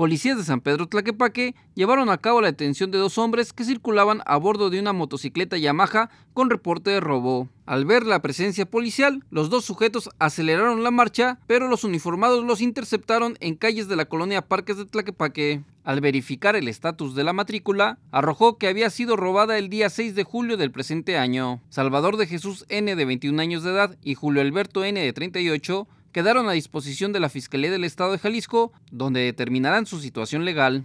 Policías de San Pedro Tlaquepaque llevaron a cabo la detención de dos hombres que circulaban a bordo de una motocicleta Yamaha con reporte de robo. Al ver la presencia policial, los dos sujetos aceleraron la marcha, pero los uniformados los interceptaron en calles de la colonia Parques de Tlaquepaque. Al verificar el estatus de la matrícula, arrojó que había sido robada el día 6 de julio del presente año. Salvador de Jesús N de 21 años de edad y Julio Alberto N de 38 quedaron a disposición de la Fiscalía del Estado de Jalisco, donde determinarán su situación legal.